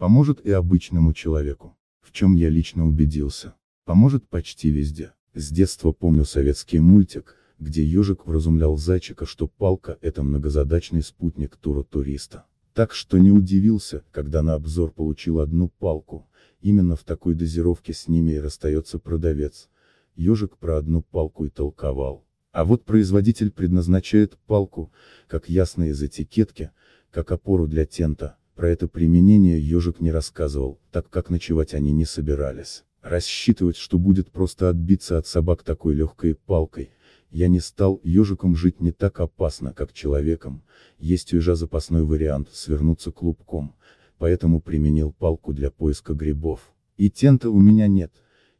Поможет и обычному человеку. В чем я лично убедился. Поможет почти везде. С детства помню советский мультик, где ежик вразумлял зайчика, что палка – это многозадачный спутник тура туриста. Так что не удивился, когда на обзор получил одну палку, именно в такой дозировке с ними и расстается продавец. Ежик про одну палку и толковал. А вот производитель предназначает палку, как ясно из этикетки, как опору для тента, про это применение ежик не рассказывал, так как ночевать они не собирались. Рассчитывать, что будет просто отбиться от собак такой легкой палкой, я не стал, ежиком жить не так опасно, как человеком, есть у ежа запасной вариант свернуться клубком, поэтому применил палку для поиска грибов. И тента у меня нет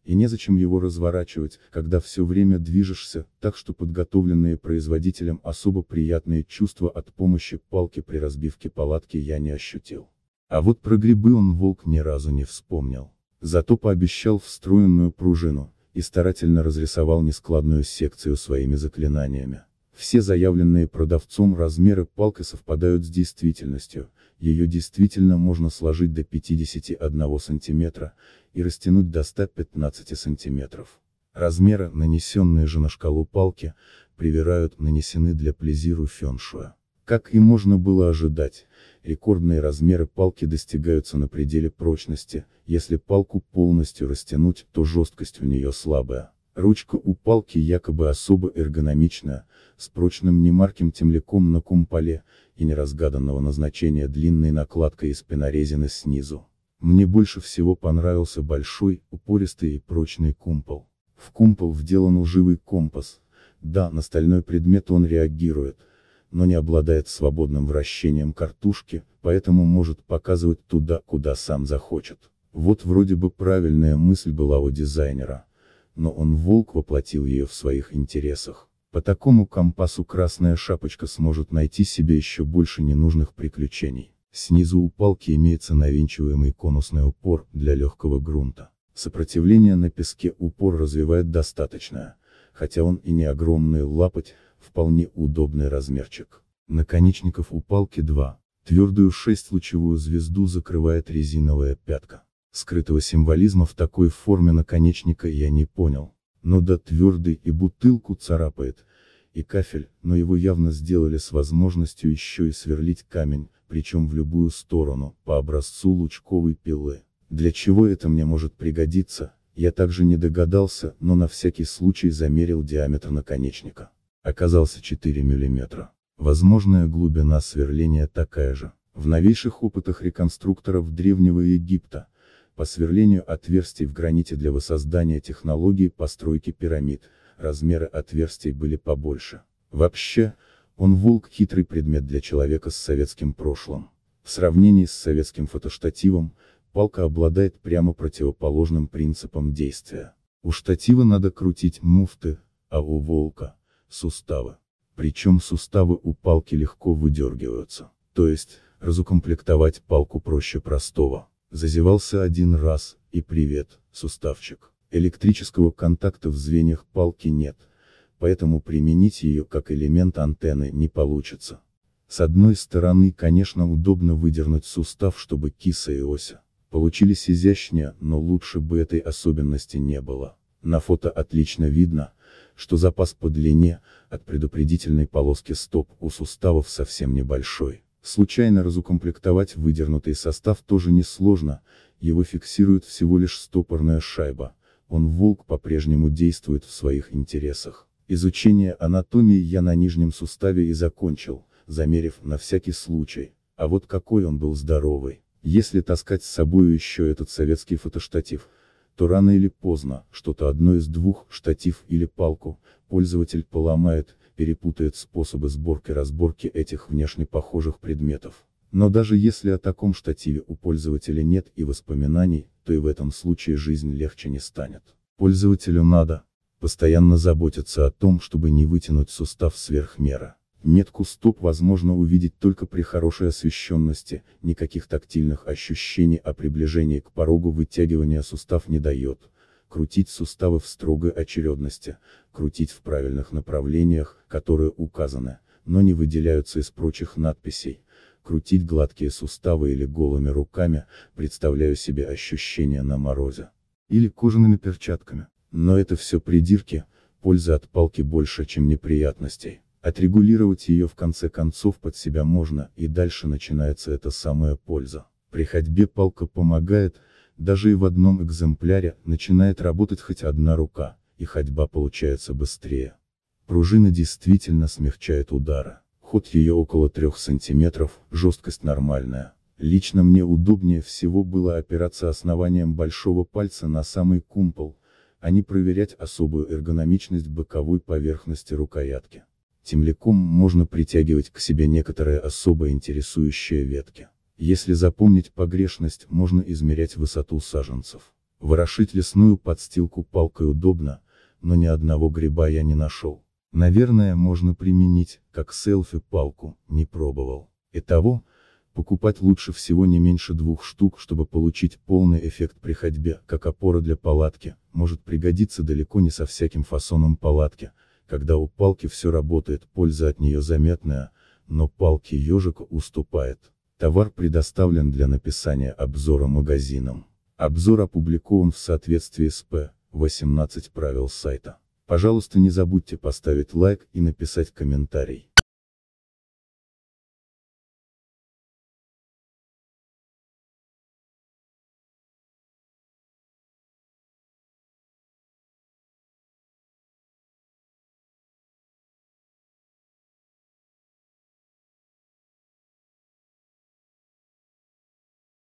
и незачем его разворачивать, когда все время движешься, так что подготовленные производителем особо приятные чувства от помощи палки при разбивке палатки я не ощутил. А вот про грибы он волк ни разу не вспомнил. Зато пообещал встроенную пружину, и старательно разрисовал нескладную секцию своими заклинаниями. Все заявленные продавцом размеры палки совпадают с действительностью, ее действительно можно сложить до 51 см и растянуть до 115 см. Размеры, нанесенные же на шкалу палки, привирают, нанесены для плезиру феншуя. Как и можно было ожидать, рекордные размеры палки достигаются на пределе прочности, если палку полностью растянуть, то жесткость у нее слабая. Ручка у палки якобы особо эргономичная, с прочным немарким темляком на кумполе, и неразгаданного назначения длинной накладкой из пенорезины снизу. Мне больше всего понравился большой, упористый и прочный кумпол. В кумпол вделан лживый компас. Да, на стальной предмет он реагирует, но не обладает свободным вращением картушки, поэтому может показывать туда, куда сам захочет. Вот вроде бы правильная мысль была у дизайнера но он волк воплотил ее в своих интересах. По такому компасу Красная Шапочка сможет найти себе еще больше ненужных приключений. Снизу у палки имеется навинчиваемый конусный упор для легкого грунта. Сопротивление на песке упор развивает достаточное, хотя он и не огромный лапоть, вполне удобный размерчик. Наконечников у палки 2. Твердую шестьлучевую звезду закрывает резиновая пятка. Скрытого символизма в такой форме наконечника я не понял. Но да твердый и бутылку царапает, и кафель, но его явно сделали с возможностью еще и сверлить камень, причем в любую сторону, по образцу лучковой пилы. Для чего это мне может пригодиться, я также не догадался, но на всякий случай замерил диаметр наконечника. Оказался 4 мм. Возможная глубина сверления такая же. В новейших опытах реконструкторов Древнего Египта, по сверлению отверстий в граните для воссоздания технологии постройки пирамид, размеры отверстий были побольше. Вообще, он волк хитрый предмет для человека с советским прошлым. В сравнении с советским фотоштативом, палка обладает прямо противоположным принципом действия. У штатива надо крутить муфты, а у волка – суставы. Причем суставы у палки легко выдергиваются. То есть, разукомплектовать палку проще простого. Зазевался один раз, и привет, суставчик. Электрического контакта в звеньях палки нет, поэтому применить ее как элемент антенны не получится. С одной стороны, конечно, удобно выдернуть сустав, чтобы киса и ося получились изящнее, но лучше бы этой особенности не было. На фото отлично видно, что запас по длине, от предупредительной полоски стоп у суставов совсем небольшой. Случайно разукомплектовать выдернутый состав тоже несложно, его фиксирует всего лишь стопорная шайба, он волк по-прежнему действует в своих интересах. Изучение анатомии я на нижнем суставе и закончил, замерив на всякий случай, а вот какой он был здоровый. Если таскать с собой еще этот советский фотоштатив, то рано или поздно, что-то одно из двух, штатив или палку, пользователь поломает, перепутает способы сборки-разборки этих внешне похожих предметов. Но даже если о таком штативе у пользователя нет и воспоминаний, то и в этом случае жизнь легче не станет. Пользователю надо постоянно заботиться о том, чтобы не вытянуть сустав сверх меры. Метку стоп возможно увидеть только при хорошей освещенности, никаких тактильных ощущений о приближении к порогу вытягивания сустав не дает, крутить суставы в строгой очередности, крутить в правильных направлениях, которые указаны, но не выделяются из прочих надписей, крутить гладкие суставы или голыми руками, представляю себе ощущения на морозе. Или кожаными перчатками. Но это все придирки, польза от палки больше, чем неприятностей. Отрегулировать ее в конце концов под себя можно, и дальше начинается эта самая польза. При ходьбе палка помогает, даже и в одном экземпляре, начинает работать хоть одна рука, и ходьба получается быстрее. Пружина действительно смягчает удары. Ход ее около 3 сантиметров, жесткость нормальная. Лично мне удобнее всего было опираться основанием большого пальца на самый кумпол, а не проверять особую эргономичность боковой поверхности рукоятки. Темляком можно притягивать к себе некоторые особо интересующие ветки. Если запомнить погрешность, можно измерять высоту саженцев. Ворошить лесную подстилку палкой удобно, но ни одного гриба я не нашел. Наверное, можно применить, как селфи-палку, не пробовал. Итого, покупать лучше всего не меньше двух штук, чтобы получить полный эффект при ходьбе, как опора для палатки, может пригодиться далеко не со всяким фасоном палатки, когда у палки все работает, польза от нее заметная, но палки ежика уступает. Товар предоставлен для написания обзора магазинам. Обзор опубликован в соответствии с П. 18 правил сайта. Пожалуйста, не забудьте поставить лайк и написать комментарий.